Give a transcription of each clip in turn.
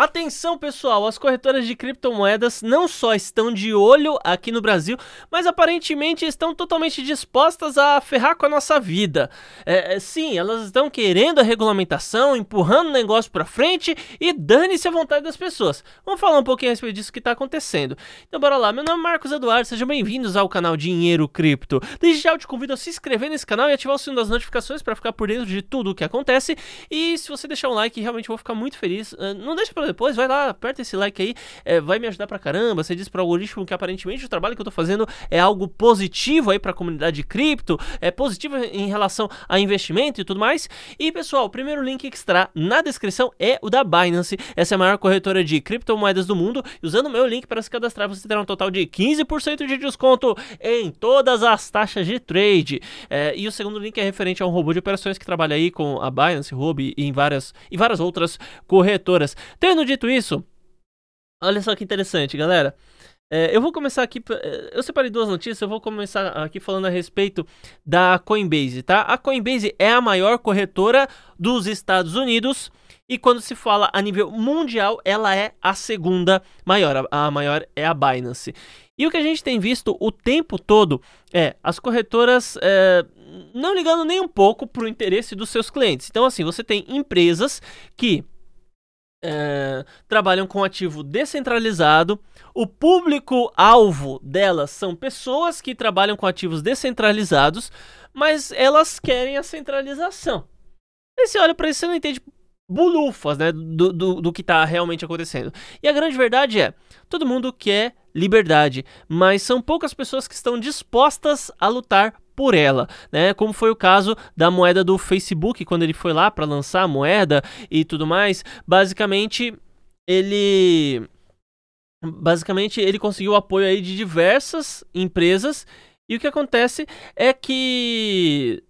Atenção pessoal, as corretoras de criptomoedas não só estão de olho aqui no Brasil, mas aparentemente estão totalmente dispostas a ferrar com a nossa vida. É, é sim, elas estão querendo a regulamentação, empurrando o negócio para frente e dane-se a vontade das pessoas. Vamos falar um pouquinho a respeito disso que está acontecendo. Então bora lá, meu nome é Marcos Eduardo, sejam bem-vindos ao canal Dinheiro Cripto. Desde já eu te convido a se inscrever nesse canal e ativar o sino das notificações para ficar por dentro de tudo o que acontece. E se você deixar um like, realmente eu vou ficar muito feliz. Ah, não deixa para depois, vai lá, aperta esse like aí, é, vai me ajudar pra caramba. Você diz pro algoritmo que aparentemente o trabalho que eu tô fazendo é algo positivo aí pra comunidade de cripto, é positivo em relação a investimento e tudo mais. E pessoal, o primeiro link que estará na descrição é o da Binance, essa é a maior corretora de criptomoedas do mundo. E usando o meu link para se cadastrar, você terá um total de 15% de desconto em todas as taxas de trade. É, e o segundo link é referente a um robô de operações que trabalha aí com a Binance, Ruby e em várias, e várias outras corretoras. Tendo Tendo dito isso, olha só que interessante, galera. É, eu vou começar aqui. É, eu separei duas notícias. Eu vou começar aqui falando a respeito da Coinbase, tá? A Coinbase é a maior corretora dos Estados Unidos. E quando se fala a nível mundial, ela é a segunda maior. A maior é a Binance. E o que a gente tem visto o tempo todo é as corretoras é, não ligando nem um pouco para o interesse dos seus clientes. Então, assim, você tem empresas que é, trabalham com ativo descentralizado. O público-alvo delas são pessoas que trabalham com ativos descentralizados, mas elas querem a centralização. Aí você olha para isso e não entende bulufas, né, do, do, do que está realmente acontecendo. E a grande verdade é, todo mundo quer liberdade, mas são poucas pessoas que estão dispostas a lutar por ela, né? Como foi o caso da moeda do Facebook quando ele foi lá para lançar a moeda e tudo mais. Basicamente, ele basicamente ele conseguiu apoio aí de diversas empresas e o que acontece é que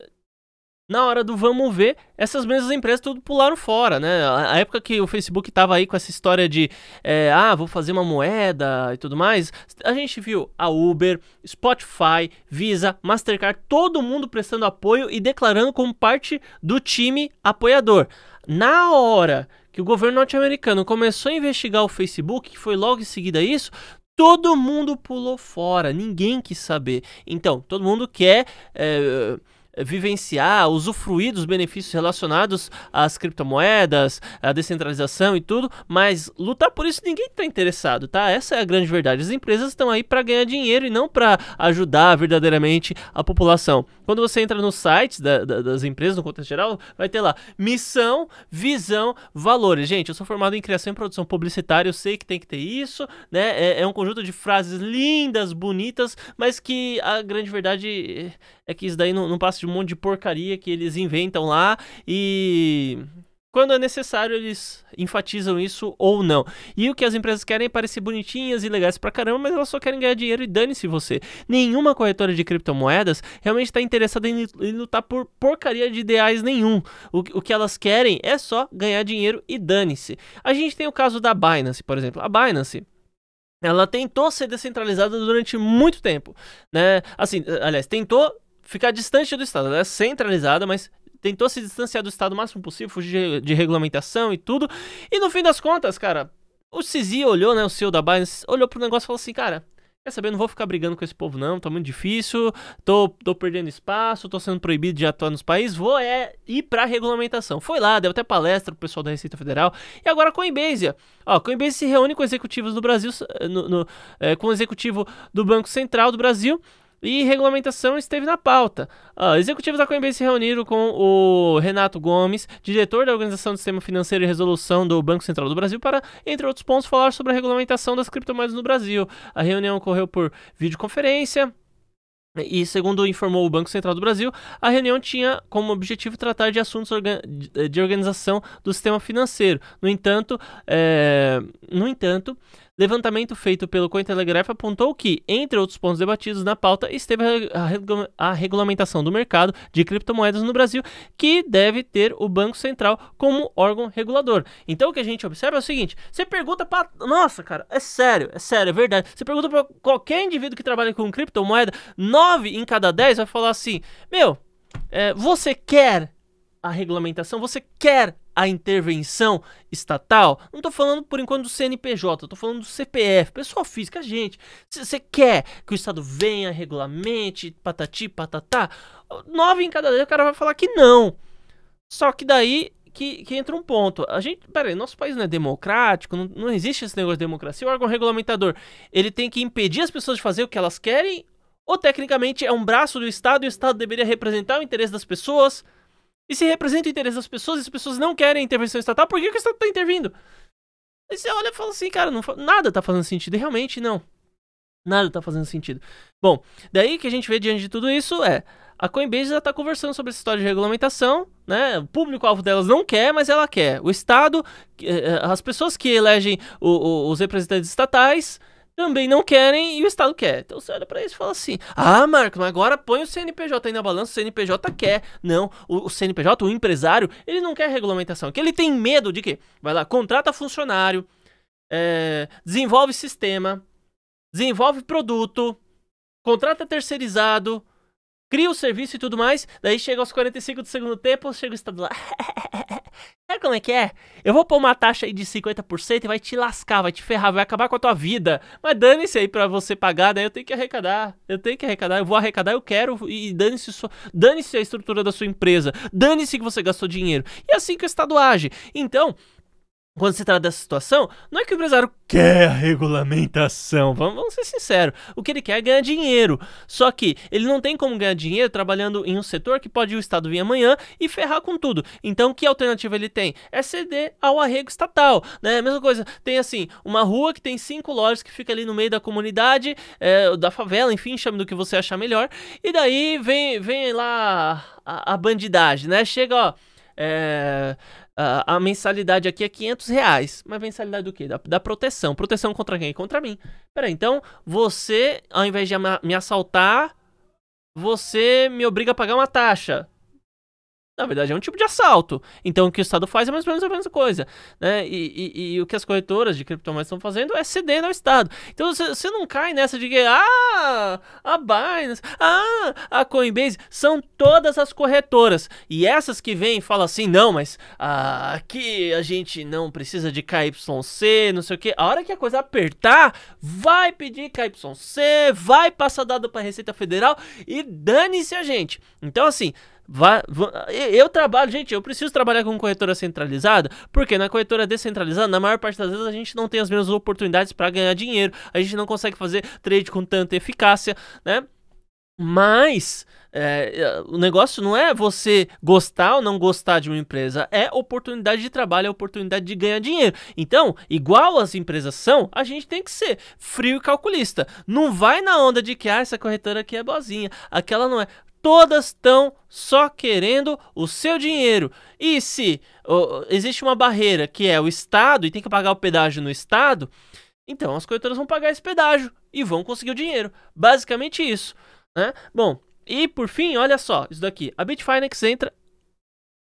na hora do vamos ver, essas mesmas empresas tudo pularam fora, né? A época que o Facebook tava aí com essa história de é, ah, vou fazer uma moeda e tudo mais, a gente viu a Uber, Spotify, Visa, Mastercard, todo mundo prestando apoio e declarando como parte do time apoiador. Na hora que o governo norte-americano começou a investigar o Facebook, que foi logo em seguida isso, todo mundo pulou fora, ninguém quis saber. Então, todo mundo quer. É, vivenciar, usufruir dos benefícios relacionados às criptomoedas, à descentralização e tudo, mas lutar por isso ninguém está interessado, tá? Essa é a grande verdade. As empresas estão aí para ganhar dinheiro e não para ajudar verdadeiramente a população. Quando você entra no site da, da, das empresas, no contexto geral, vai ter lá missão, visão, valores. Gente, eu sou formado em criação e produção publicitária, eu sei que tem que ter isso, né? É, é um conjunto de frases lindas, bonitas, mas que a grande verdade é que isso daí não, não passa de um monte de porcaria que eles inventam lá e quando é necessário, eles enfatizam isso ou não. E o que as empresas querem é parecer bonitinhas e legais pra caramba, mas elas só querem ganhar dinheiro e dane-se você. Nenhuma corretora de criptomoedas realmente está interessada em, lutar por porcaria de ideais nenhum. O, o que elas querem é só ganhar dinheiro e dane-se. A gente tem o caso da Binance, por exemplo. A Binance ela tentou ser descentralizada durante muito tempo, né? Assim, aliás, tentou ficar distante do Estado. Ela é centralizada, mas tentou se distanciar do Estado o máximo possível, fugir de regulamentação e tudo. E no fim das contas, cara, o Cizi olhou, né, o CEO da Binance, olhou pro negócio e falou assim, cara, quer saber, não vou ficar brigando com esse povo não, tá muito difícil, tô, tô perdendo espaço, tô sendo proibido de atuar nos países, vou é ir pra regulamentação. Foi lá, deu até palestra pro pessoal da Receita Federal, e agora a Coinbase, ó, a Coinbase se reúne com executivos do Brasil, no, no é, com o executivo do Banco Central do Brasil, e regulamentação esteve na pauta. executivos da Coinbase se reuniram com o Renato Gomes, diretor da Organização do Sistema Financeiro e Resolução do Banco Central do Brasil, para, entre outros pontos, falar sobre a regulamentação das criptomoedas no Brasil. A reunião ocorreu por videoconferência. E, segundo informou o Banco Central do Brasil, a reunião tinha como objetivo tratar de assuntos de organização do sistema financeiro. No entanto, é... no entanto Levantamento feito pelo Cointelegraph apontou que, entre outros pontos debatidos na pauta, esteve a, a regulamentação do mercado de criptomoedas no Brasil, que deve ter o Banco Central como órgão regulador. Então o que a gente observa é o seguinte: você pergunta para. Nossa, cara, é sério, é sério, é verdade. Você pergunta para qualquer indivíduo que trabalha com criptomoeda, 9 em cada 10 vai falar assim: Meu, é, você quer a regulamentação? Você quer a intervenção estatal, não estou falando por enquanto do CNPJ, estou falando do CPF, pessoa física, gente. Se você quer que o Estado venha, regulamente, patati, patatá, nove em cada dez o cara vai falar que não. Só que daí que, que entra um ponto. A gente, peraí, nosso país não é democrático, não, não existe esse negócio de democracia. O órgão regulamentador, ele tem que impedir as pessoas de fazer o que elas querem, ou tecnicamente é um braço do Estado e o Estado deveria representar o interesse das pessoas. E se representa o interesse das pessoas e as pessoas não querem intervenção estatal, por que, que o Estado está intervindo? Aí você olha e fala assim, cara, não, nada tá fazendo sentido. E realmente não. Nada tá fazendo sentido. Bom, daí que a gente vê diante de tudo isso é. A Coinbase já está conversando sobre essa história de regulamentação, né? O público-alvo delas não quer, mas ela quer. O Estado, eh, eh, as pessoas que elegem os representantes estatais, também não querem e o Estado quer. Então você olha pra isso e fala assim: ah, Marcos, mas agora põe o CNPJ aí na balança, o CNPJ quer. Não, o, o CNPJ, o empresário, ele não quer regulamentação, que ele tem medo de quê? Vai lá, contrata funcionário, é, desenvolve sistema, desenvolve produto, contrata terceirizado, cria o serviço e tudo mais. Daí chega aos 45 do segundo tempo, chega o Estado lá. como é que é? Eu vou pôr uma taxa aí de 50% e vai te lascar, vai te ferrar, vai acabar com a tua vida. Mas dane-se aí pra você pagar, né? eu tenho que arrecadar. Eu tenho que arrecadar, eu vou arrecadar, eu quero. E dane-se sua dane a estrutura da sua empresa. Dane-se que você gastou dinheiro. E é assim que o Estado age. Então, quando se trata dessa situação, não é que o empresário quer a regulamentação, vamos, vamos, ser sinceros. O que ele quer é ganhar dinheiro. Só que ele não tem como ganhar dinheiro trabalhando em um setor que pode o Estado vir amanhã e ferrar com tudo. Então, que alternativa ele tem? É ceder ao arrego estatal. Né? Mesma coisa, tem assim, uma rua que tem cinco lojas que fica ali no meio da comunidade, é, da favela, enfim, chame do que você achar melhor. E daí vem, vem lá a, a bandidagem, né? Chega, ó. É, Uh, a mensalidade aqui é 500 reais. Mas mensalidade do quê? Da, da proteção. Proteção contra quem? Contra mim. aí, então você, ao invés de me assaltar, você me obriga a pagar uma taxa na verdade é um tipo de assalto. Então o que o Estado faz é mais ou menos a mesma coisa. Né? E, e, e o que as corretoras de criptomoedas estão fazendo é ceder ao Estado. Então você não cai nessa de que ah, a Binance, ah, a Coinbase, são todas as corretoras. E essas que vêm e falam assim, não, mas ah, aqui a gente não precisa de KYC, não sei o que. A hora que a coisa apertar, vai pedir KYC, vai passar dado para Receita Federal e dane-se a gente. Então assim, Vai, eu trabalho, gente, eu preciso trabalhar com corretora centralizada, porque na corretora descentralizada, na maior parte das vezes, a gente não tem as mesmas oportunidades para ganhar dinheiro, a gente não consegue fazer trade com tanta eficácia, né? Mas é, é, o negócio não é você gostar ou não gostar de uma empresa, é oportunidade de trabalho, é oportunidade de ganhar dinheiro. Então, igual as empresas são, a gente tem que ser frio e calculista. Não vai na onda de que ah, essa corretora aqui é boazinha, aquela não é todas estão só querendo o seu dinheiro. E se oh, existe uma barreira que é o Estado e tem que pagar o pedágio no Estado, então as corretoras vão pagar esse pedágio e vão conseguir o dinheiro. Basicamente isso. Né? Bom, e por fim, olha só, isso daqui. A Bitfinex entra.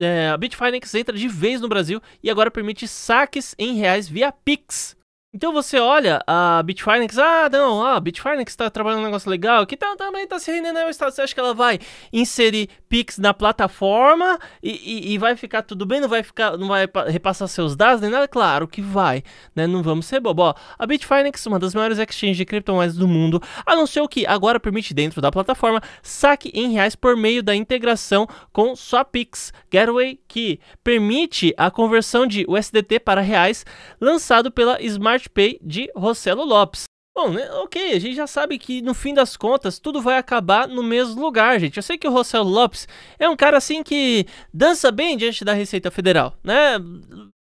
É, a Bitfinex entra de vez no Brasil e agora permite saques em reais via Pix. Então você olha a Bitfinex, ah, não, a Bitfinex está trabalhando um negócio legal, que tá, também tá, tá se rendendo ao Estado. Você acha que ela vai inserir Pix na plataforma e, e, e, vai ficar tudo bem? Não vai ficar, não vai repassar seus dados nem nada? Claro que vai, né? Não vamos ser bobo. Ó, a Bitfinex, uma das maiores exchanges de criptomoedas do mundo, anunciou que agora permite dentro da plataforma saque em reais por meio da integração com sua Pix Gateway, que permite a conversão de USDT para reais lançado pela Smart PartPay de Rossello Lopes. Bom, né, ok, a gente já sabe que no fim das contas tudo vai acabar no mesmo lugar, gente. Eu sei que o Rossello Lopes é um cara assim que dança bem diante da Receita Federal, né?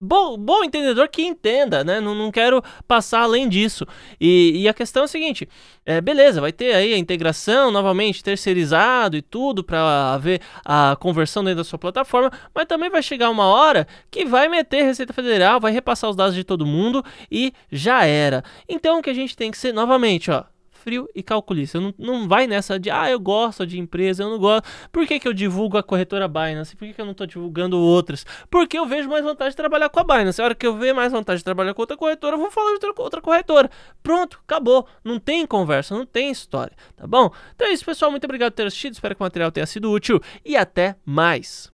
bom, bom entendedor que entenda, né? Não, não quero passar além disso. E, e a questão é a seguinte: é, beleza, vai ter aí a integração novamente terceirizado e tudo para ver a conversão dentro da sua plataforma, mas também vai chegar uma hora que vai meter Receita Federal, vai repassar os dados de todo mundo e já era. Então o que a gente tem que ser novamente, ó, frio e calculista. Não, não vai nessa de, ah, eu gosto de empresa, eu não gosto. Por que, que eu divulgo a corretora Binance? Por que, que eu não estou divulgando outras? Porque eu vejo mais vontade de trabalhar com a Binance. A hora que eu ver mais vontade de trabalhar com outra corretora, eu vou falar de outra corretora. Pronto, acabou. Não tem conversa, não tem história, tá bom? Então é isso, pessoal. Muito obrigado por ter assistido. Espero que o material tenha sido útil e até mais.